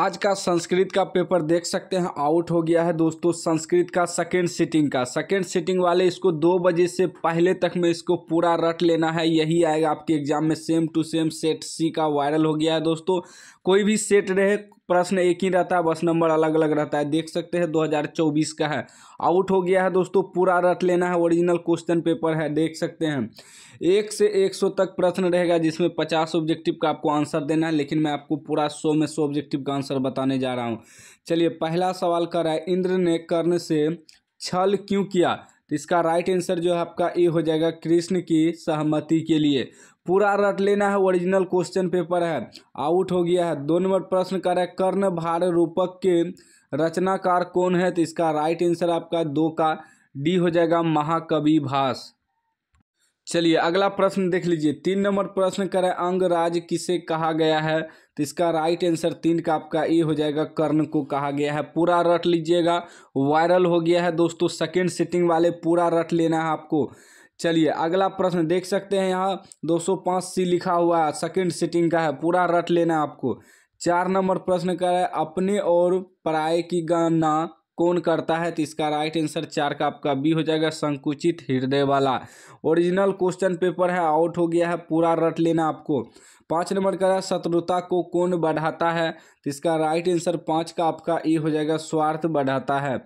आज का संस्कृत का पेपर देख सकते हैं आउट हो गया है दोस्तों संस्कृत का सेकेंड सीटिंग का सेकेंड सीटिंग वाले इसको दो बजे से पहले तक में इसको पूरा रट लेना है यही आएगा आपके एग्जाम में same to same set C का वायरल हो गया है दोस्तों कोई भी सेट रहे प्रश्न एक ही रहता है बस नंबर अलग अलग रहता है देख सकते हैं 2024 का है आउट हो गया है दोस्तों पूरा रट लेना है ओरिजिनल क्वेश्चन पेपर है देख सकते हैं एक से एक सौ तक प्रश्न रहेगा जिसमें पचास ऑब्जेक्टिव का आपको आंसर देना है लेकिन मैं आपको पूरा सौ में सौ ऑब्जेक्टिव का आंसर बताने जा रहा हूँ चलिए पहला सवाल कर रहा है इंद्र ने कर्ण से छल क्यों किया तो इसका राइट आंसर जो है आपका ए हो जाएगा कृष्ण की सहमति के लिए पूरा रट लेना है ओरिजिनल क्वेश्चन पेपर है आउट हो गया है दो नंबर प्रश्न कर रहे कर्ण भार रूपक के रचनाकार कौन है तो इसका राइट आंसर आपका दो का डी हो जाएगा महाकवि भास चलिए अगला प्रश्न देख लीजिए तीन नंबर प्रश्न रहे अंग राज किसे कहा गया है तो इसका राइट आंसर तीन का आपका ए हो जाएगा कर्ण को कहा गया है पूरा रट लीजिएगा वायरल हो गया है दोस्तों सेकेंड सिटिंग वाले पूरा रट लेना है आपको चलिए अगला प्रश्न देख सकते हैं यहाँ 205 सी लिखा हुआ है सेकेंड सिटिंग का है पूरा रट लेना आपको चार नंबर प्रश्न का है अपने और पराये की गणना कौन करता है तो इसका राइट आंसर चार का आपका बी हो जाएगा संकुचित हृदय वाला ओरिजिनल क्वेश्चन पेपर है आउट हो गया है पूरा रट लेना आपको पाँच नंबर का है शत्रुता को कौन बढ़ाता है तो इसका राइट आंसर पाँच का आपका ए हो जाएगा स्वार्थ बढ़ाता है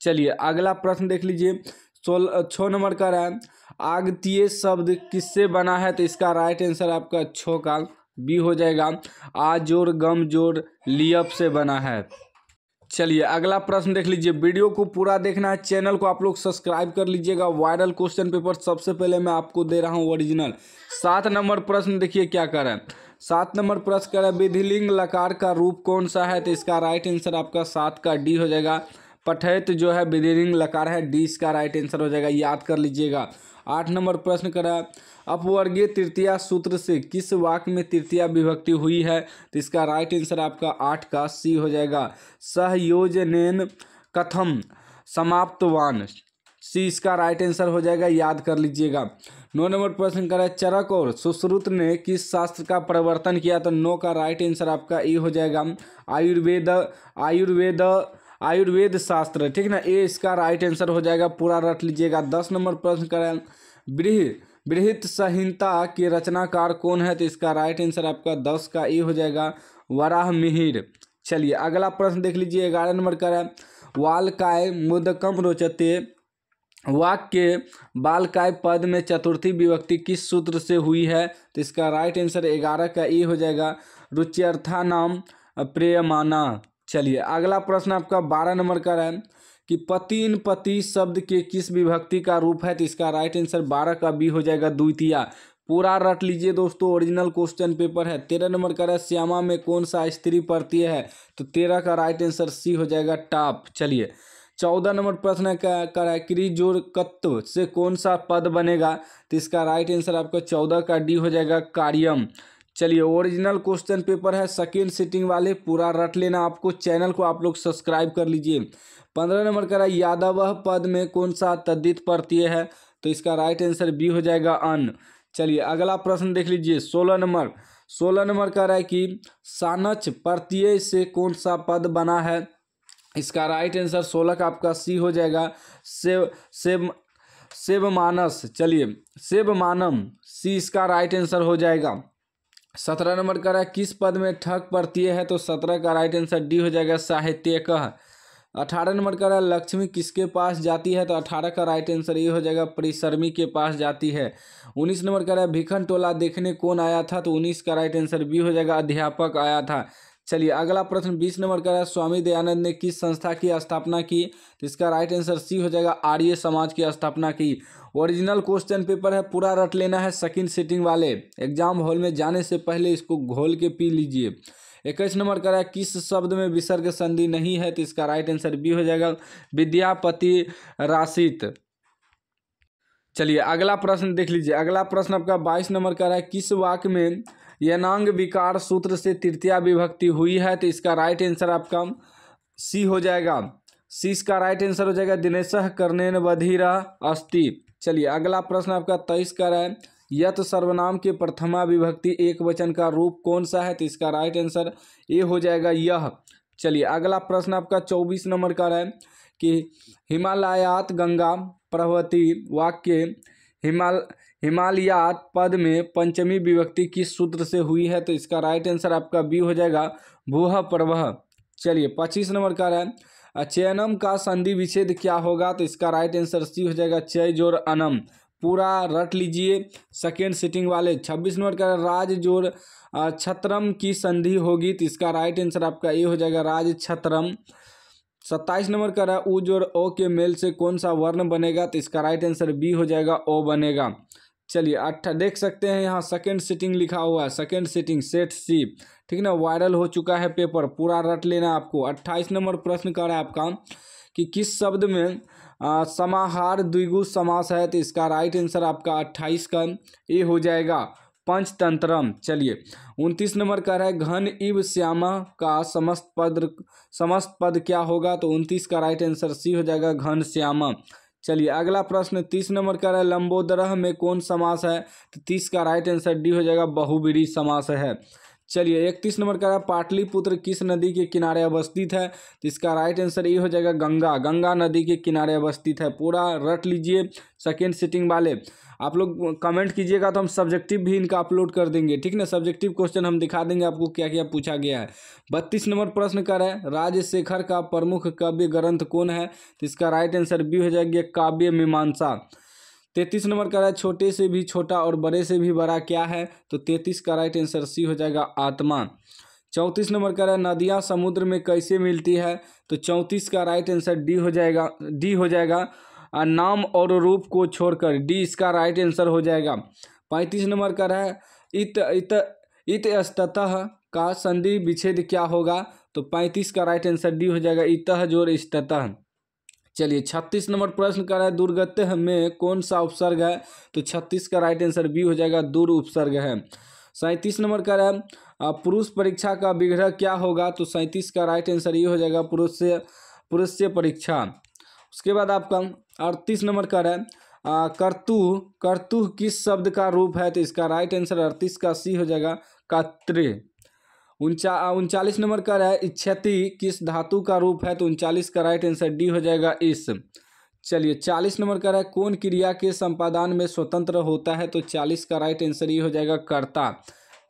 चलिए अगला प्रश्न देख लीजिए सोलह छः नंबर का है आगतीय शब्द किससे बना है तो इसका राइट आंसर आपका का बी हो जाएगा आ जोर गम जोर लियप से बना है चलिए अगला प्रश्न देख लीजिए वीडियो को पूरा देखना है चैनल को आप लोग सब्सक्राइब कर लीजिएगा वायरल क्वेश्चन पेपर सबसे पहले मैं आपको दे रहा हूँ ओरिजिनल सात नंबर प्रश्न देखिए क्या करें सात नंबर प्रश्न करें विधिलिंग लकार का रूप कौन सा है तो इसका राइट आंसर आपका सात का डी हो जाएगा पठैत जो है बेदेरिंग लकार है डी इसका राइट आंसर हो जाएगा याद कर लीजिएगा आठ नंबर प्रश्न करा अपवर्गीय तृतीया सूत्र से किस वाक्य में तृतीया विभक्ति हुई है तो इसका राइट आंसर आपका आठ का सी हो जाएगा सहयोजनेन कथम समाप्तवान सी इसका राइट आंसर हो जाएगा याद कर लीजिएगा नौ नंबर प्रश्न करा चरक और सुश्रुत ने किस शास्त्र का प्रवर्तन किया तो नौ का राइट आंसर आपका ई हो जाएगा आयुर्वेद आयुर्वेद आयुर्वेद शास्त्र ठीक ना ये इसका राइट आंसर हो जाएगा पूरा रट लीजिएगा दस नंबर प्रश्न करें बृह बृहत संहिता के रचनाकार कौन है तो इसका राइट आंसर आपका दस का ए हो जाएगा वराह मिहिर चलिए अगला प्रश्न देख लीजिए ग्यारह नंबर करें है वालकाय मुदकम रोचते वाक्य बालकाय पद में चतुर्थी विभक्ति किस सूत्र से हुई है तो इसका राइट आंसर ग्यारह का ई हो जाएगा रुच्यर्था नाम प्रेयमाना चलिए अगला प्रश्न आपका बारह नंबर का है कि पति इन पति शब्द के किस विभक्ति का रूप है तो इसका राइट आंसर बारह का बी हो जाएगा द्वितीय पूरा रट लीजिए दोस्तों ओरिजिनल क्वेश्चन पेपर है तेरह नंबर का है श्यामा में कौन सा स्त्री प्रत्यय है तो तेरह का राइट आंसर सी हो जाएगा टाप चलिए चौदह नंबर प्रश्न का कराक्री क्रिजोरकत्व से कौन सा पद बनेगा तो इसका राइट आंसर आपका चौदह का डी हो जाएगा कार्यम चलिए ओरिजिनल क्वेश्चन पेपर है सेकेंड सीटिंग वाले पूरा रट लेना आपको चैनल को आप लोग सब्सक्राइब कर लीजिए पंद्रह नंबर का रहा यादव पद में कौन सा तद्दित प्रत्यय है तो इसका राइट आंसर बी हो जाएगा अन चलिए अगला प्रश्न देख लीजिए सोलह नंबर सोलह नंबर का रहा है कि सानच प्रत्यय से कौन सा पद बना है इसका राइट आंसर सोलह का आपका सी हो जाएगा सेव सेव सेव मानस चलिए सेव मानम सी इसका राइट आंसर हो जाएगा सत्रह नंबर का रहा है किस पद में ठक प्रत्यय है तो सत्रह का राइट आंसर डी हो जाएगा साहित्य कह अठारह नंबर का रहा लक्ष्मी किसके पास जाती है तो अठारह का राइट आंसर ये हो जाएगा परिश्रमी के पास जाती है उन्नीस नंबर का रहा भिखन टोला देखने कौन आया था तो उन्नीस का राइट आंसर बी हो जाएगा अध्यापक आया था चलिए अगला प्रश्न बीस नंबर का है स्वामी दयानंद ने किस संस्था की स्थापना की तो इसका राइट आंसर सी हो जाएगा आर्य समाज की स्थापना की ओरिजिनल क्वेश्चन पेपर है पूरा रट लेना है सेकंड सेटिंग वाले एग्जाम हॉल में जाने से पहले इसको घोल के पी लीजिए इक्कीस नंबर का है किस शब्द में विसर्ग संधि नहीं है तो इसका राइट आंसर बी हो जाएगा विद्यापति राशित चलिए अगला प्रश्न देख लीजिए अगला प्रश्न आपका बाईस नंबर का है किस वाक्य में यनांग विकार सूत्र से तृतीया विभक्ति हुई है तो इसका राइट आंसर आपका सी हो जाएगा सी इसका राइट आंसर हो जाएगा दिनेश करने बधिरा अस्थि चलिए अगला प्रश्न आपका तेईस का है यत सर्वनाम के प्रथमा विभक्ति एक वचन का रूप कौन सा है तो इसका राइट आंसर ए हो जाएगा यह चलिए अगला प्रश्न आपका चौबीस नंबर का है कि हिमालयात गंगा पर्वती वाक्य हिमाल हिमालयात पद में पंचमी विभक्ति किस सूत्र से हुई है तो इसका राइट आंसर आपका बी हो जाएगा भूह प्रवह चलिए पच्चीस नंबर का है चयनम का संधि विच्छेद क्या होगा तो इसका राइट आंसर सी हो जाएगा चय जोर अनम पूरा रट लीजिए सेकेंड सिटिंग वाले छब्बीस नंबर का राज जोर छत्रम की संधि होगी तो इसका राइट आंसर आपका ए हो जाएगा राज छत्रम सत्ताईस नंबर का रहा ऊ जोर ओ के मेल से कौन सा वर्ण बनेगा तो इसका राइट आंसर बी हो जाएगा ओ बनेगा चलिए अट्ठा देख सकते हैं यहाँ सेकेंड सेटिंग लिखा हुआ है सेकेंड सेटिंग सेट सी ठीक ना वायरल हो चुका है पेपर पूरा रट लेना आपको अट्ठाईस नंबर प्रश्न कर रहा है आपका कि किस शब्द में समाहार द्विगु समास है तो इसका राइट आंसर आपका अट्ठाईस का ए हो जाएगा पंचतंत्रम चलिए उनतीस नंबर का है घन इव श्यामा का समस्त पद समस्त पद क्या होगा तो उनतीस का राइट आंसर सी हो जाएगा घन श्यामा चलिए अगला प्रश्न तीस नंबर का रहा है लंबोदरह में कौन समास है तो तीस का राइट आंसर डी हो जाएगा बहुबीरी समास है चलिए इकतीस नंबर का पाटलिपुत्र किस नदी के किनारे अवस्थित है तो इसका राइट आंसर ये हो जाएगा गंगा गंगा नदी के किनारे अवस्थित है पूरा रट लीजिए सेकेंड सिटिंग वाले आप लोग कमेंट कीजिएगा तो हम सब्जेक्टिव भी इनका अपलोड कर देंगे ठीक ना सब्जेक्टिव क्वेश्चन हम दिखा देंगे आपको क्या क्या पूछा गया है बत्तीस नंबर प्रश्न कर है राजशेखर का प्रमुख काव्य ग्रंथ कौन है तो इसका राइट आंसर बी हो जाएगा काव्य मीमांसा तैतीस नंबर कह रहा है छोटे से भी छोटा और बड़े से भी बड़ा क्या है तो तैतीस का राइट आंसर सी हो जाएगा आत्मा चौंतीस नंबर का रहा है नदियाँ समुद्र में कैसे मिलती है तो चौंतीस का राइट आंसर डी हो जाएगा डी हो जाएगा नाम और रूप को छोड़कर डी इसका राइट आंसर हो जाएगा पैंतीस नंबर का रहा है इत इत इत स्तः का संधि विच्छेद क्या होगा तो पैंतीस का राइट आंसर डी हो जाएगा इत जोर स्तः चलिए छत्तीस नंबर प्रश्न कर रहा है दुर्गत्य में कौन सा उपसर्ग है तो छत्तीस का राइट आंसर बी हो जाएगा दूर उपसर्ग है सैंतीस नंबर कर रहा है पुरुष परीक्षा का विग्रह क्या होगा तो सैंतीस का राइट आंसर ये हो जाएगा पुरुष से पुरुष से परीक्षा उसके बाद आपका अड़तीस नंबर कर रहा है करतूह करतूह किस शब्द का रूप है तो इसका राइट आंसर अड़तीस का सी हो जाएगा कात्रे उनचालीस नंबर का रहा है क्षति किस धातु का रूप है तो उनचालीस का राइट आंसर डी हो जाएगा इस चलिए चालीस नंबर का रहा है कौन क्रिया के संपादन में स्वतंत्र होता है तो चालीस का राइट आंसर ये हो जाएगा कर्ता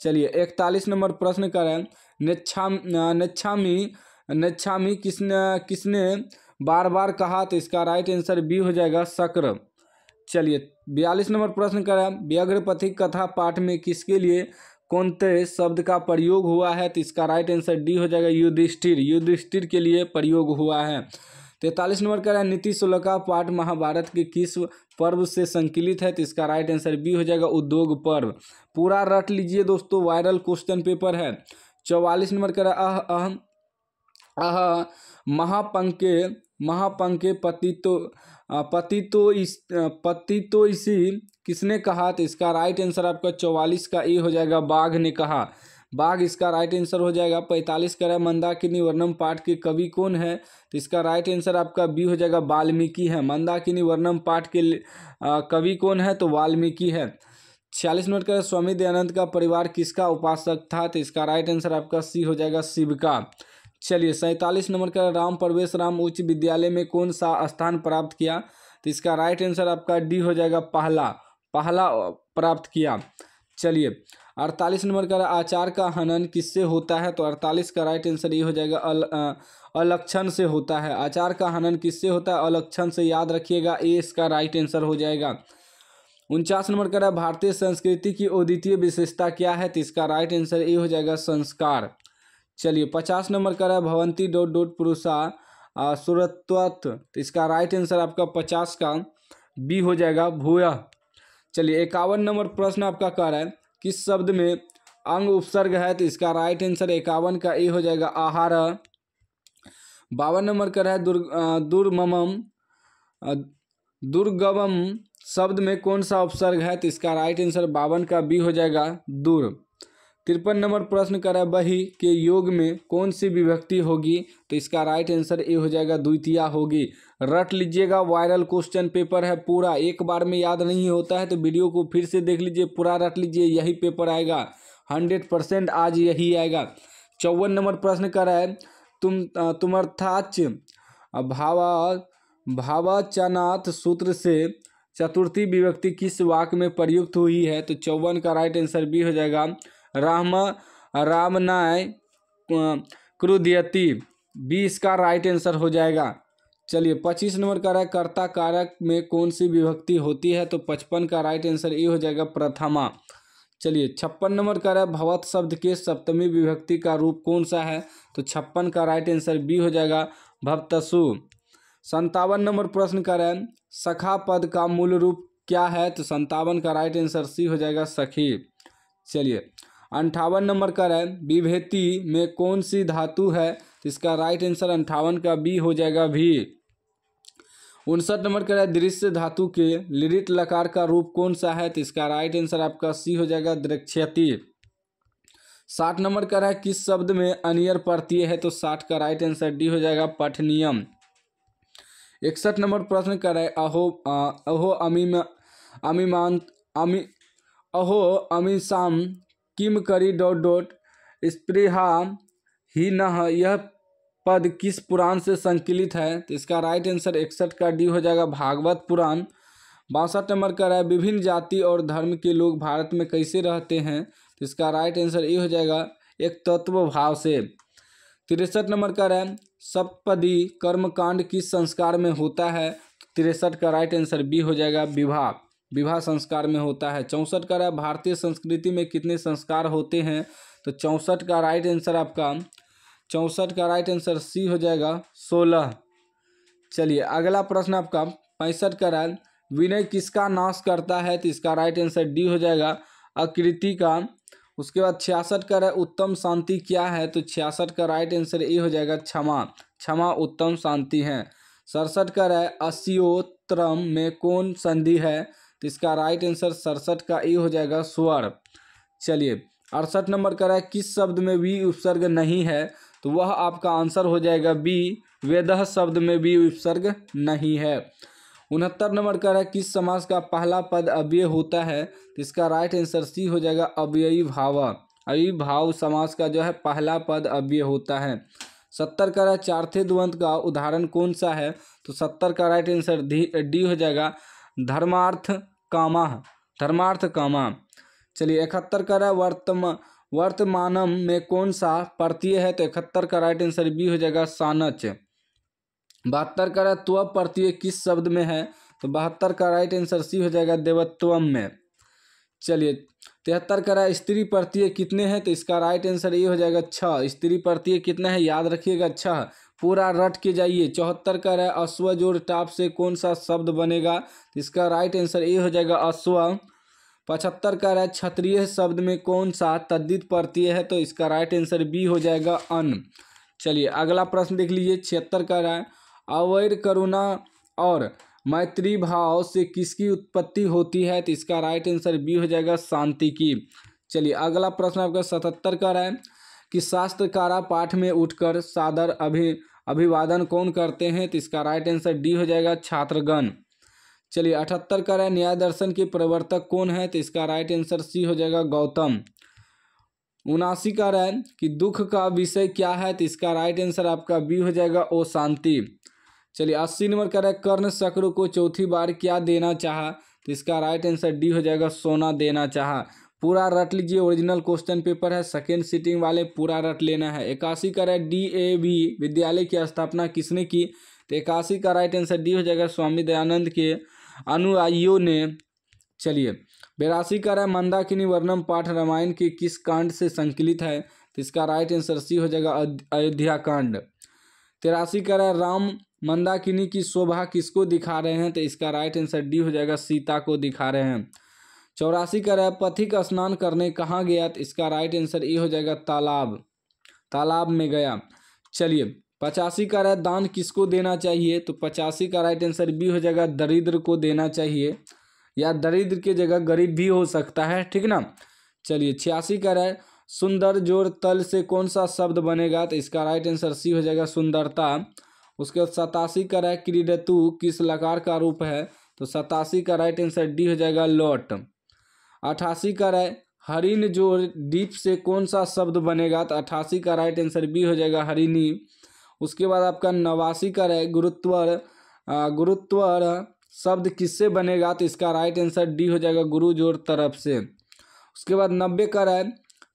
चलिए इकतालीस नंबर प्रश्न का रहा है नेच्छाम नेच्छामी नेच्छामी किसने किसने बार बार कहा तो इसका राइट आंसर बी हो जाएगा शक्र चलिए बयालीस नंबर प्रश्न करें व्यग्रपथिक कथा पाठ में किसके लिए कौनते शब्द का प्रयोग हुआ है तो इसका राइट आंसर डी हो जाएगा युधिष्ठिर युधिष्ठिर के लिए प्रयोग हुआ है तैतालीस नंबर का नीति सोलह पाठ महाभारत के किस पर्व से संकलित है तो इसका राइट आंसर बी हो जाएगा उद्योग पर्व पूरा रट लीजिए दोस्तों वायरल क्वेश्चन पेपर है चौवालीस नंबर का अह अह अह महापंके महापंके पति तो पति तो इस पति तो इसी किसने कहा तो इसका राइट आंसर आपका चौवालीस का ए हो जाएगा बाघ ने कहा बाघ इसका राइट आंसर हो जाएगा पैंतालीस करा मंदाकिनी वर्णम पाठ के कवि कौन है तो इसका राइट आंसर आपका बी हो जाएगा वाल्मीकि है मंदाकिनी वर्णम पाठ के कवि कौन है तो वाल्मीकि है छियालीस मिनट का स्वामी दयानंद का परिवार किसका उपासक था तो इसका राइट आंसर आपका सी हो जाएगा शिव का चलिए सैंतालीस नंबर का राम प्रवेश राम उच्च विद्यालय में कौन सा स्थान प्राप्त किया तो इसका राइट आंसर आपका डी हो जाएगा पहला पहला प्राप्त किया चलिए अड़तालीस नंबर का आचार का हनन किससे होता है तो अड़तालीस का राइट आंसर ये हो जाएगा अल अलक्षण से होता है आचार का हनन किससे होता है अलक्षण से याद रखिएगा ए इसका राइट आंसर हो जाएगा उनचास नंबर का भारतीय संस्कृति की अद्वितीय विशेषता क्या है तो इसका राइट आंसर ए हो जाएगा संस्कार चलिए पचास नंबर का भवंती डोट डोट पुरुषा सुरत्वत तो इसका राइट आंसर आपका पचास का बी हो जाएगा भूया चलिए इक्यावन नंबर प्रश्न आपका कह रहा है किस शब्द में अंग उपसर्ग है तो इसका राइट आंसर इक्यावन का ए हो जाएगा आहार बावन नंबर का रहा है दुर्ग दुर्मम दुर्गम शब्द में कौन सा उपसर्ग है तो इसका राइट आंसर बावन का बी हो जाएगा दूर तिरपन नंबर प्रश्न है बही के योग में कौन सी विभक्ति होगी तो इसका राइट आंसर ए हो जाएगा द्वितीय होगी रट लीजिएगा वायरल क्वेश्चन पेपर है पूरा एक बार में याद नहीं होता है तो वीडियो को फिर से देख लीजिए पूरा रट लीजिए यही पेपर आएगा हंड्रेड परसेंट आज यही आएगा चौवन नंबर प्रश्न रहा है तुम तुमर्थाच भावा भावाचनाथ सूत्र से चतुर्थी विभक्ति किस वाक्य में प्रयुक्त हुई है तो चौवन का राइट आंसर बी हो जाएगा राम रामनाय क्रुदयती बी इसका राइट आंसर हो जाएगा चलिए पच्चीस नंबर का रहा कर्ता कारक में कौन सी विभक्ति होती है तो पचपन का राइट आंसर ये हो जाएगा प्रथमा चलिए छप्पन नंबर का रहा भवत शब्द के सप्तमी विभक्ति का रूप कौन सा है तो छप्पन का राइट आंसर बी हो जाएगा भवतसु संतावन नंबर प्रश्न का सखा पद का मूल रूप क्या है तो संतावन का राइट आंसर सी हो जाएगा सखी चलिए अंठावन नंबर का है विभेती में कौन सी धातु है इसका राइट आंसर अंठावन का बी हो जाएगा भी उनसठ नंबर का है दृश्य धातु के लिरिट लकार का रूप कौन सा है तो इसका राइट आंसर आपका सी हो जाएगा द्रक्षति साठ नंबर का है किस शब्द में अनियर पड़ती है तो साठ का राइट आंसर डी हो जाएगा पठनियम इकसठ नंबर प्रश्न कर रहे अहो अहो अमीम अमीमान अमी अहो अमीशाम किम करी डॉट डॉट स्प्रेहा ही न यह पद किस पुराण से संकलित है तो इसका राइट आंसर इकसठ का डी हो जाएगा भागवत पुराण बासठ नंबर का रहा है विभिन्न जाति और धर्म के लोग भारत में कैसे रहते हैं तो इसका राइट आंसर ये हो जाएगा एक तत्व भाव से तिरसठ नंबर का रहा है सप्पदी कर्मकांड किस संस्कार में होता है तो तिरसठ का राइट आंसर बी हो जाएगा विवाह विवाह संस्कार में होता है चौंसठ का भारतीय संस्कृति में कितने संस्कार होते हैं तो चौंसठ का राइट आंसर आपका चौंसठ का राइट आंसर सी हो जाएगा सोलह चलिए अगला प्रश्न आपका पैंसठ का राय विनय किसका नाश करता है तो इसका राइट आंसर डी हो जाएगा अकृति का उसके बाद छियासठ का राय उत्तम शांति क्या है तो छियासठ का राइट आंसर ए हो जाएगा क्षमा क्षमा उत्तम शांति है सड़सठ का राय अस्योत्रम में कौन संधि है तो इसका राइट आंसर सड़सठ का ए हो जाएगा स्वर चलिए अड़सठ नंबर का है किस शब्द में वी उपसर्ग नहीं है तो वह आपका आंसर हो जाएगा बी वेद शब्द में भी उपसर्ग नहीं है उनहत्तर नंबर का है किस समाज का पहला पद अव्यय होता है तो इसका राइट आंसर सी हो जाएगा अव्ययी भाव अव्ययी भाव समाज का जो है पहला पद अव्यय होता है सत्तर का चारथे द्वंद का उदाहरण कौन सा है तो सत्तर का राइट आंसर डी हो जाएगा धर्मार्थ कामा धर्मार्थ कामा चलिए इकहत्तर कर रहा वर्तमान वर्तमानम में कौन सा प्रत्यय है तो इकहत्तर का राइट आंसर बी हो जाएगा सानच बहत्तर का रहा त्व प्रत्यय किस शब्द में है तो बहत्तर का राइट आंसर सी हो जाएगा देवत्वम में चलिए तिहत्तर का रहा स्त्री प्रत्यय कितने हैं तो इसका राइट आंसर ए हो जाएगा छ स्त्री प्रत्यय कितना है याद रखिएगा छः पूरा रट के जाइए चौहत्तर का है अश्व जोड़ टाप से कौन सा शब्द बनेगा इसका राइट आंसर ए हो जाएगा अश्व पचहत्तर का है क्षत्रिय शब्द में कौन सा तद्दित प्रत्यय है तो इसका राइट आंसर बी हो जाएगा अन चलिए अगला प्रश्न देख लीजिए छिहत्तर का है अवैध करुणा और मैत्री भाव से किसकी उत्पत्ति होती है तो इसका राइट आंसर बी हो जाएगा शांति की चलिए अगला प्रश्न आपका सतहत्तर का है कि शास्त्रकारा पाठ में उठकर सादर अभि अभिवादन कौन करते हैं तो इसका राइट आंसर डी हो जाएगा छात्रगण चलिए अठहत्तर का है न्याय दर्शन के प्रवर्तक कौन है तो इसका राइट आंसर सी हो जाएगा गौतम उनासी का है कि दुख का विषय क्या है तो इसका राइट आंसर आपका बी हो जाएगा ओ शांति चलिए अस्सी नंबर का है कर्ण शक्रु को चौथी बार क्या देना चाह तो इसका राइट आंसर डी हो जाएगा सोना देना चाह पूरा रट लीजिए ओरिजिनल क्वेश्चन पेपर है सेकेंड सीटिंग वाले पूरा रट लेना है इक्यासी का राइट डी ए बी विद्यालय की स्थापना किसने की तो इक्यासी का राइट आंसर डी हो जाएगा स्वामी दयानंद के अनुयायियों ने चलिए बेरासी का राय मंदाकिनी वर्णम पाठ रामायण के किस कांड से संकलित है तो इसका राइट आंसर सी हो जाएगा अयोध्या कांड तेरासी का राय राम मंदाकिनी की शोभा किसको दिखा रहे हैं तो इसका राइट आंसर डी हो जाएगा सीता को दिखा रहे हैं चौरासी का रहा पथिक स्नान करने कहाँ गया तो इसका राइट आंसर ये हो जाएगा तालाब तालाब में गया चलिए पचासी का राय दान किसको देना चाहिए तो पचासी का राइट आंसर बी हो जाएगा दरिद्र को देना चाहिए या दरिद्र की जगह गरीब भी हो सकता है ठीक ना चलिए छियासी का राय सुंदर जोर तल से कौन सा शब्द बनेगा तो इसका राइट आंसर सी हो जाएगा सुंदरता उसके बाद सतासी का राय क्रीडतु किस लकार का रूप है तो सतासी का राइट आंसर डी हो जाएगा लौट अठासी का राय हरिन जोड़ डीप से कौन सा शब्द बनेगा तो अठासी का राइट आंसर बी हो जाएगा हरिनी उसके बाद आपका नवासी का राय गुरुत्वर गुरुत्वर शब्द किससे बनेगा तो इसका राइट आंसर डी हो जाएगा गुरु जोर तरफ से उसके बाद नब्बे का राय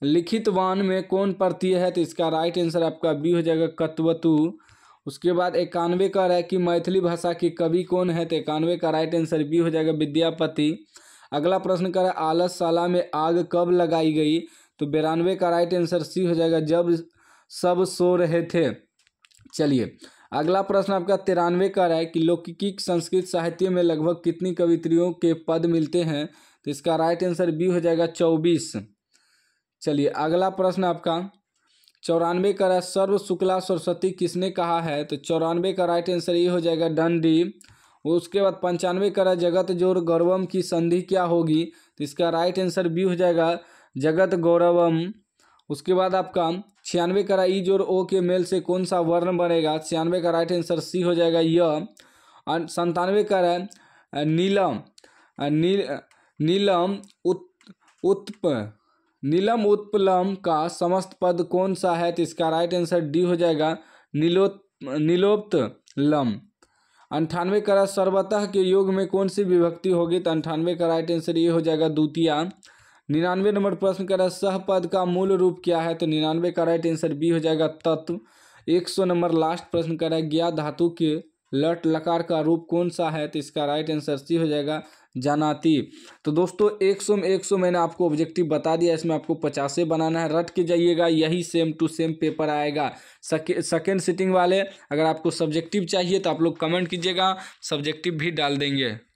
लिखित वान में कौन प्रत्यय है तो इसका राइट आंसर आपका बी हो जाएगा कत्वतु उसके बाद इक्यानवे का राय कि मैथिली भाषा के कवि कौन है तो इक्यानवे का राइट आंसर बी हो जाएगा विद्यापति अगला प्रश्न है आलसशाला में आग कब लगाई गई तो बिरानवे का राइट आंसर सी हो जाएगा जब सब सो रहे थे चलिए अगला प्रश्न आपका तिरानवे का है कि लौकिक संस्कृत साहित्य में लगभग कितनी कवित्रियों के पद मिलते हैं तो इसका राइट आंसर बी हो जाएगा चौबीस चलिए अगला प्रश्न आपका चौरानवे का है सर्व शुक्ला सरस्वती किसने कहा है तो चौरानवे का राइट आंसर ये हो जाएगा डन डी उसके बाद पंचानवे करा जगत जोर गौरवम की संधि क्या होगी तो इसका राइट आंसर बी हो जाएगा जगत गौरवम उसके बाद आपका छियानवे करा ई जोर ओ के मेल से कौन सा वर्ण बनेगा छियानवे का राइट आंसर सी हो जाएगा य संतानवे करा नीलम नील नीलम उत् उत्प नीलम उत्पलम का समस्त पद कौन सा है तो इसका राइट आंसर डी हो जाएगा नीलोत नीलोप्त लम अंठानवे करा सर्वतः के योग में कौन सी विभक्ति होगी तो अंठानवे का राइट आंसर ये हो जाएगा द्वितीय निन्यानवे नंबर प्रश्न करा सह पद का मूल रूप क्या है तो निन्यानवे का राइट आंसर बी हो जाएगा तत्व एक सौ नंबर लास्ट प्रश्न करा ज्ञा धातु के लट लकार का रूप कौन सा है तो इसका राइट आंसर सी हो जाएगा जानाती तो दोस्तों एक सौ में एक सौ मैंने आपको ऑब्जेक्टिव बता दिया इसमें आपको पचासे बनाना है रट के जाइएगा यही सेम टू सेम पेपर आएगा सके सेकेंड सिटिंग वाले अगर आपको सब्जेक्टिव चाहिए तो आप लोग कमेंट कीजिएगा सब्जेक्टिव भी डाल देंगे